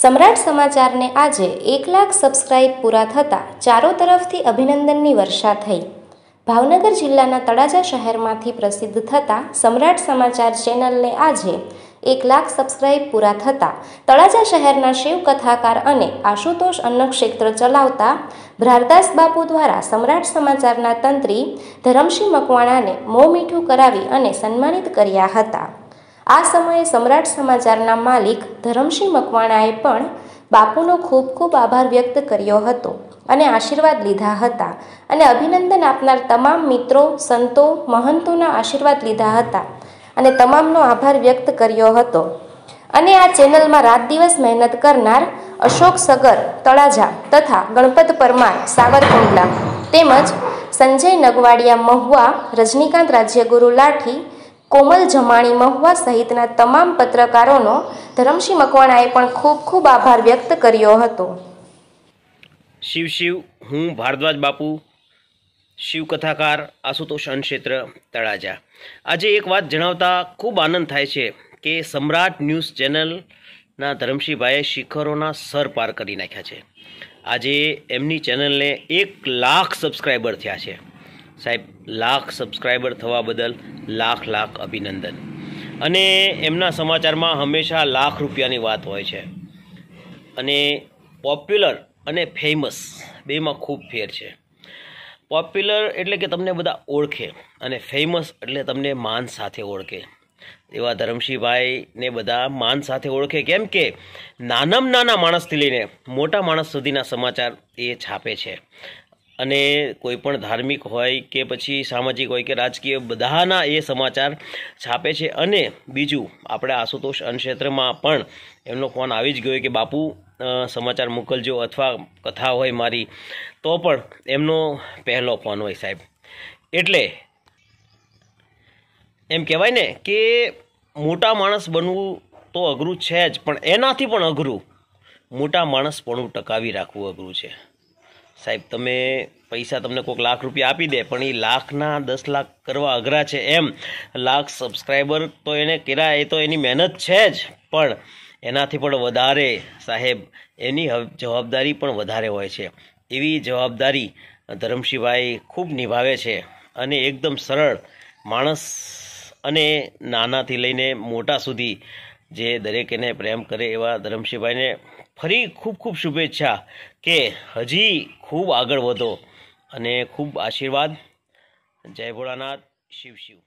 સમ્રાટ સમાચારને આજે એક લાખ સબસ્ક્રાઇબ પૂરા થતાં ચારો તરફથી અભિનંદનની વર્ષા થઈ ભાવનગર જિલ્લાના તળાજા શહેરમાંથી પ્રસિદ્ધ થતાં સમ્રાટ સમાચાર ચેનલને આજે એક લાખ સબસ્ક્રાઇબ પૂરા થતાં તળાજા શહેરના શિવકથાકાર અને આશુતોષ અન્નક્ષેત્ર ચલાવતા ભ્રારદાસ બાપુ દ્વારા સમ્રાટ સમાચારના તંત્રી ધરમસિંહ મકવાણાને મોં મીઠું કરાવી અને સન્માનિત કર્યા હતા આ સમયે સમ્રાટ સમાચારના માલિક ધરમસિંહ મકવાણાએ પણ બાપુનો ખૂબ ખૂબ આભાર વ્યક્ત કર્યો હતો અને આશીર્વાદ લીધા હતા અને અભિનંદન આપનાર તમામ મિત્રો સંતો મહંતોના આશીર્વાદ લીધા હતા અને તમામનો આભાર વ્યક્ત કર્યો હતો અને આ ચેનલમાં રાત દિવસ મહેનત કરનાર અશોક સગર તળાજા તથા ગણપત પરમાર સાવરકુંડલા તેમજ સંજય નગવાડિયા મહુવા રજનીકાંત રાજ્યગુરુ લાઠી કોમલ જમાણી મહુવા સહિતના તમામ પત્રકારોનો ધરમસિંહ મકવાણાએ પણ ખૂબ ખૂબ આભાર વ્યક્ત કર્યો હતો શિવ શિવ હું ભારદ્વાજ બાપુ શિવ કથાકાર આશુતોષ અનક્ષેત્ર તળાજા આજે એક વાત જણાવતા ખૂબ આનંદ થાય છે કે સમ્રાટ ન્યૂઝ ચેનલના ધરમસિંહભાઈએ શિખરોના સર પાર કરી નાખ્યા છે આજે એમની ચેનલને એક લાખ સબસ્ક્રાઈબર થયા છે સાહેબ લાખ સબસ્ક્રાઈબર થવા બદલ લાખ લાખ અભિનંદન અને એમના સમાચારમાં હંમેશા લાખ રૂપિયાની વાત હોય છે અને પોપ્યુલર અને ફેમસ બેમાં ખૂબ ફેર છે પોપ્યુલર એટલે કે તમને બધા ઓળખે અને ફેમસ એટલે તમને માન સાથે ઓળખે એવા ધરમસિંહભાઈને બધા માન સાથે ઓળખે કેમ કે નાનામાં નાના માણસથી લઈને મોટા માણસ સુધીના સમાચાર એ છાપે છે અને કોઈ પણ ધાર્મિક હોય કે પછી સામાજિક હોય કે રાજકીય બધાના એ સમાચાર છાપે છે અને બીજું આપણે આશુતોષ અન્નક્ષેત્રમાં પણ એમનો ફોન આવી જ ગયો કે બાપુ સમાચાર મોકલજો અથવા કથા હોય મારી તો પણ એમનો પહેલો ફોન હોય સાહેબ એટલે એમ કહેવાય ને કે મોટા માણસ બનવું તો અઘરું છે જ પણ એનાથી પણ અઘરું મોટા માણસ પણ ટકાવી રાખવું અઘરું છે સાહેબ તમે પૈસા તમને કોઈક લાખ રૂપિયા આપી દે પણ એ લાખના દસ લાખ કરવા અઘરા છે એમ લાખ સબસ્ક્રાઈબર તો એને કર્યા એ તો એની મહેનત છે જ પણ એનાથી પણ વધારે સાહેબ એની જવાબદારી પણ વધારે હોય છે એવી જવાબદારી ધરમશીભાઈ ખૂબ નિભાવે છે અને એકદમ સરળ માણસ અને નાનાથી લઈને મોટા સુધી જે દરેકને પ્રેમ કરે એવા ધરમશીભાઈને ફરી ખૂબ ખૂબ શુભેચ્છા કે હજી ખૂબ આગળ વધો અને ખૂબ આશીર્વાદ જય ભોળાનાથ શિવ શિવ